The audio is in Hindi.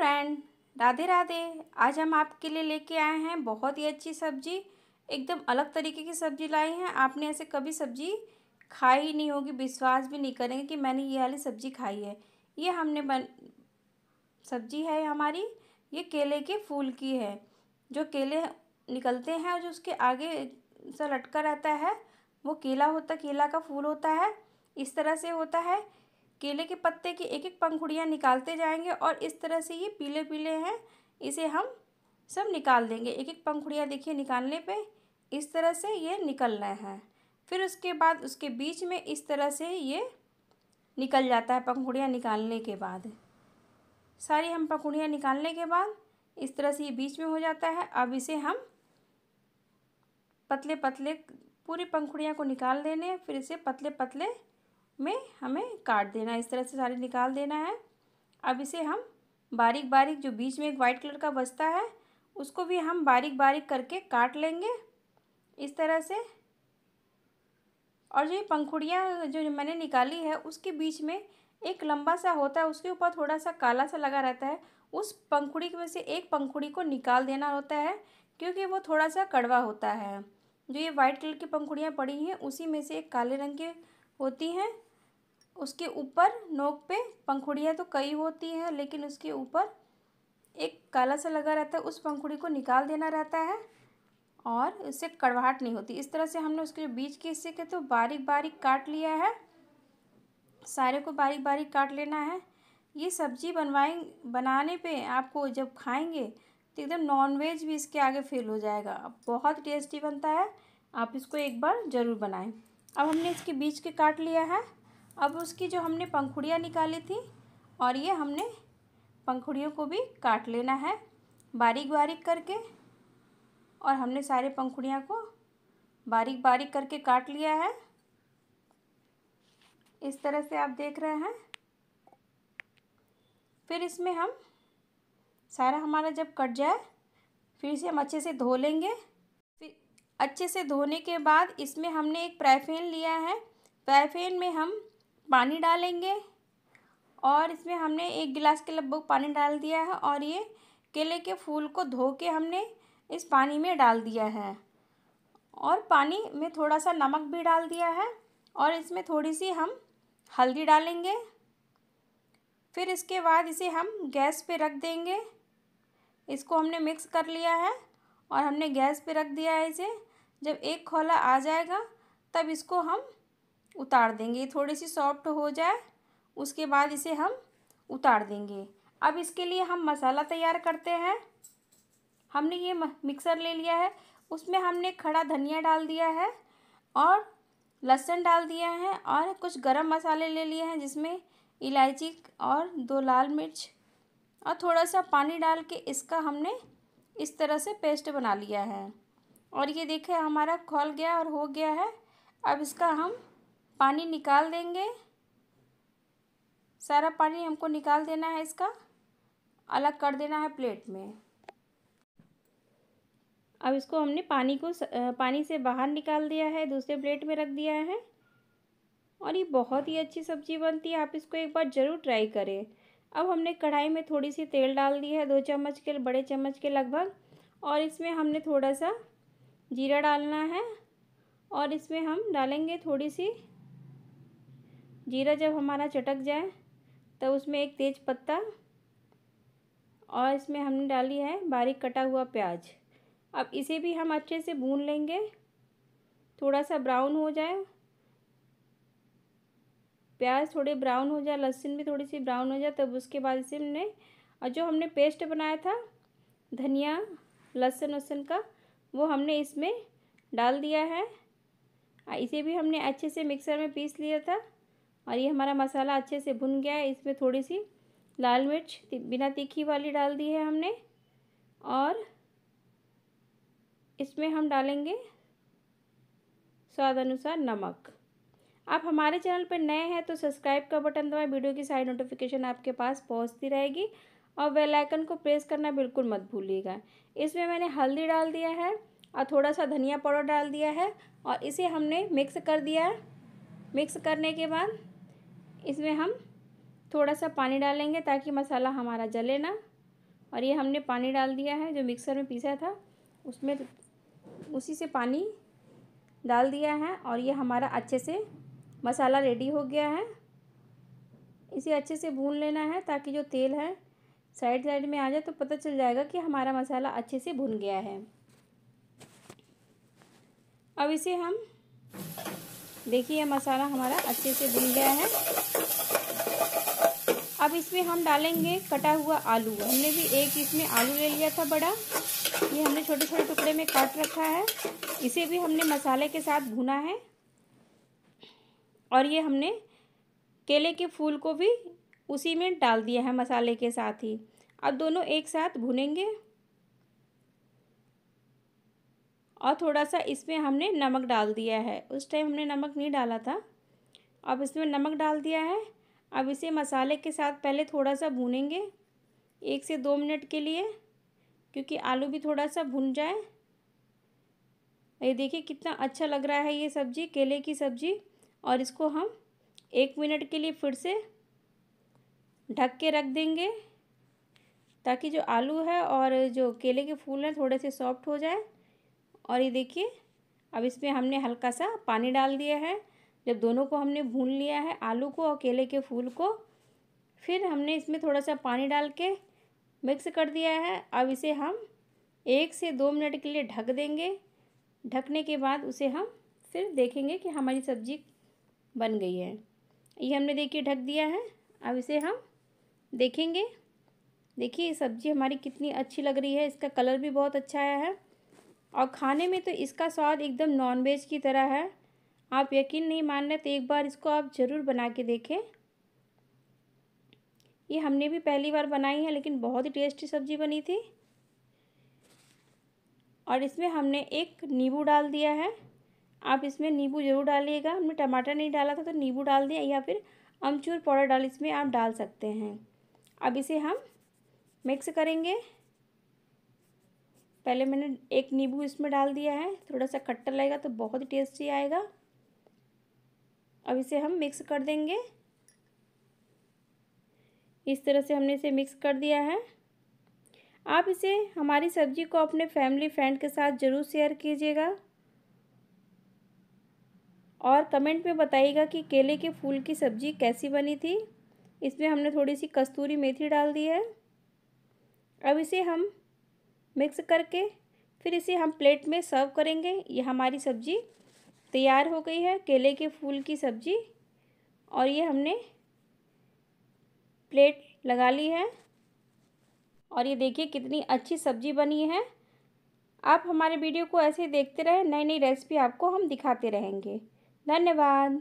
फ्रेंड राधे राधे आज हम आपके लिए लेके आए हैं बहुत ही अच्छी सब्जी एकदम अलग तरीके की सब्जी लाई है आपने ऐसे कभी सब्जी खाई ही नहीं होगी विश्वास भी नहीं करेंगे कि मैंने ये वाली सब्जी खाई है ये हमने बन सब्जी है हमारी ये केले के फूल की है जो केले निकलते हैं और जो उसके आगे सा लटका रहता है वो केला होता केला का फूल होता है इस तरह से होता है केले के पत्ते की एक एक पंखुड़ियाँ निकालते जाएंगे और इस तरह से ये पीले पीले हैं इसे हम सब निकाल देंगे एक एक पंखुड़ियाँ देखिए निकालने पे इस तरह से ये निकल रहे हैं फिर उसके बाद उसके बीच में इस तरह से ये निकल जाता है पंखुड़ियाँ निकालने के बाद सारी हम पंखुड़ियाँ निकालने के बाद इस तरह से ये बीच में हो जाता है अब इसे हम पतले पतले पूरी पंखुड़ियाँ को निकाल देने फिर इसे पतले पतले में हमें काट देना है इस तरह से सारे निकाल देना है अब इसे हम बारीक बारीक जो बीच में एक वाइट कलर का बचता है उसको भी हम बारीक बारीक करके काट लेंगे इस तरह से और जो ये पंखुड़ियाँ जो मैंने निकाली है उसके बीच में एक लंबा सा होता है उसके ऊपर थोड़ा सा काला सा लगा रहता है उस पंखुड़ी में से एक पंखुड़ी को निकाल देना होता है क्योंकि वो थोड़ा सा कड़वा होता है जो ये वाइट कलर की पंखुड़ियाँ पड़ी हैं उसी में से एक काले रंग की होती हैं उसके ऊपर नोक पे पंखुड़ियाँ तो कई होती हैं लेकिन उसके ऊपर एक काला सा लगा रहता है उस पंखुड़ी को निकाल देना रहता है और उससे कड़वाहट नहीं होती इस तरह से हमने उसके बीच के हिस्से के तो बारीक बारीक काट लिया है सारे को बारीक बारीक काट लेना है ये सब्जी बनवाए बनाने पे आपको जब खाएंगे तो एकदम नॉनवेज भी इसके आगे फील हो जाएगा बहुत टेस्टी बनता है आप इसको एक बार ज़रूर बनाएं अब हमने इसके बीज के काट लिया है अब उसकी जो हमने पंखुड़ियाँ निकाली थी और ये हमने पंखुड़ियों को भी काट लेना है बारीक बारीक करके और हमने सारे पंखुड़ियाँ को बारीक बारीक करके काट लिया है इस तरह से आप देख रहे हैं फिर इसमें हम सारा हमारा जब कट जाए फिर से हम अच्छे से धो लेंगे फिर अच्छे से धोने के बाद इसमें हमने एक प्राइफेन लिया है प्राइफेन में हम पानी डालेंगे और इसमें हमने एक गिलास के लगभग पानी डाल दिया है और ये केले के फूल को धो के हमने इस पानी में डाल दिया है और पानी में थोड़ा सा नमक भी डाल दिया है और इसमें थोड़ी सी हम हल्दी डालेंगे फिर इसके बाद इसे हम गैस पे रख देंगे इसको हमने मिक्स कर लिया है और हमने गैस पे रख दिया है इसे जब एक खोला आ जाएगा तब इसको हम उतार देंगे थोड़ी सी सॉफ्ट हो जाए उसके बाद इसे हम उतार देंगे अब इसके लिए हम मसाला तैयार करते हैं हमने ये मिक्सर ले लिया है उसमें हमने खड़ा धनिया डाल दिया है और लहसुन डाल दिया है और कुछ गरम मसाले ले लिए हैं जिसमें इलायची और दो लाल मिर्च और थोड़ा सा पानी डाल के इसका हमने इस तरह से पेस्ट बना लिया है और ये देखें हमारा खोल गया और हो गया है अब इसका हम पानी निकाल देंगे सारा पानी हमको निकाल देना है इसका अलग कर देना है प्लेट में अब इसको हमने पानी को पानी से बाहर निकाल दिया है दूसरे प्लेट में रख दिया है और ये बहुत ही अच्छी सब्ज़ी बनती है आप इसको एक बार ज़रूर ट्राई करें अब हमने कढ़ाई में थोड़ी सी तेल डाल दी है दो चम्मच के बड़े चम्मच के लगभग और इसमें हमने थोड़ा सा जीरा डालना है और इसमें हम डालेंगे थोड़ी सी जीरा जब हमारा चटक जाए तो उसमें एक तेज पत्ता और इसमें हमने डाली है बारीक कटा हुआ प्याज अब इसे भी हम अच्छे से भून लेंगे थोड़ा सा ब्राउन हो जाए प्याज थोड़े ब्राउन हो जाए लहसुन भी थोड़ी सी ब्राउन हो जाए तब उसके बाद इसे हमने और जो हमने पेस्ट बनाया था धनिया लहसुन वसन का वो हमने इसमें डाल दिया है इसे भी हमने अच्छे से मिक्सर में पीस लिया था और ये हमारा मसाला अच्छे से भुन गया है इसमें थोड़ी सी लाल मिर्च बिना तीखी वाली डाल दी है हमने और इसमें हम डालेंगे स्वाद अनुसार नमक आप हमारे चैनल पर नए हैं तो सब्सक्राइब का बटन दबाएं वीडियो की सारी नोटिफिकेशन आपके पास पहुंचती रहेगी और बेल आइकन को प्रेस करना बिल्कुल मत भूलिएगा इसमें मैंने हल्दी डाल दिया है और थोड़ा सा धनिया पाउडर डाल दिया है और इसे हमने मिक्स कर दिया है मिक्स करने के बाद इसमें हम थोड़ा सा पानी डालेंगे ताकि मसाला हमारा जले ना और ये हमने पानी डाल दिया है जो मिक्सर में पीसा था उसमें उसी से पानी डाल दिया है और ये हमारा अच्छे से मसाला रेडी हो गया है इसे अच्छे से भून लेना है ताकि जो तेल है साइड साइड में आ जाए तो पता चल जाएगा कि हमारा मसाला अच्छे से भुन गया है अब इसे हम देखिए ये मसाला हमारा अच्छे से भुन गया है अब इसमें हम डालेंगे कटा हुआ आलू हमने भी एक इसमें आलू ले लिया था बड़ा ये हमने छोटे छोटे टुकड़े में काट रखा है इसे भी हमने मसाले के साथ भुना है और ये हमने केले के फूल को भी उसी में डाल दिया है मसाले के साथ ही अब दोनों एक साथ भुनेंगे और थोड़ा सा इसमें हमने नमक डाल दिया है उस टाइम हमने नमक नहीं डाला था अब इसमें नमक डाल दिया है अब इसे मसाले के साथ पहले थोड़ा सा भूनेंगे एक से दो मिनट के लिए क्योंकि आलू भी थोड़ा सा भुन जाए ये देखिए कितना अच्छा लग रहा है ये सब्ज़ी केले की सब्ज़ी और इसको हम एक मिनट के लिए फिर से ढक के रख देंगे ताकि जो आलू है और जो केले के फूल हैं थोड़े से सॉफ्ट हो जाए और ये देखिए अब इसमें हमने हल्का सा पानी डाल दिया है जब दोनों को हमने भून लिया है आलू को और केले के फूल को फिर हमने इसमें थोड़ा सा पानी डाल के मिक्स कर दिया है अब इसे हम एक से दो मिनट के लिए ढक देंगे ढकने के बाद उसे हम फिर देखेंगे कि हमारी सब्ज़ी बन गई है ये हमने देखिए ढक दिया है अब इसे हम देखेंगे देखिए सब्ज़ी हमारी कितनी अच्छी लग रही है इसका कलर भी बहुत अच्छा आया है और खाने में तो इसका स्वाद एकदम नॉनवेज की तरह है आप यकीन नहीं मान रहे तो एक बार इसको आप ज़रूर बना के देखें ये हमने भी पहली बार बनाई है लेकिन बहुत ही टेस्टी सब्ज़ी बनी थी और इसमें हमने एक नींबू डाल दिया है आप इसमें नींबू ज़रूर डालिएगा हमने टमाटर नहीं डाला था तो नींबू डाल दिया या फिर अमचूर पाउडर डाल इसमें आप डाल सकते हैं अब इसे हम मिक्स करेंगे पहले मैंने एक नींबू इसमें डाल दिया है थोड़ा सा खट्टा लगेगा तो बहुत ही टेस्टी आएगा अब इसे हम मिक्स कर देंगे इस तरह से हमने इसे मिक्स कर दिया है आप इसे हमारी सब्जी को अपने फैमिली फ्रेंड के साथ ज़रूर शेयर कीजिएगा और कमेंट में बताइएगा कि केले के फूल की सब्ज़ी कैसी बनी थी इसमें हमने थोड़ी सी कस्तूरी मेथी डाल दी है अब इसे हम मिक्स करके फिर इसे हम प्लेट में सर्व करेंगे ये हमारी सब्ज़ी तैयार हो गई है केले के फूल की सब्ज़ी और ये हमने प्लेट लगा ली है और ये देखिए कितनी अच्छी सब्ज़ी बनी है आप हमारे वीडियो को ऐसे ही देखते रहें नई नई रेसिपी आपको हम दिखाते रहेंगे धन्यवाद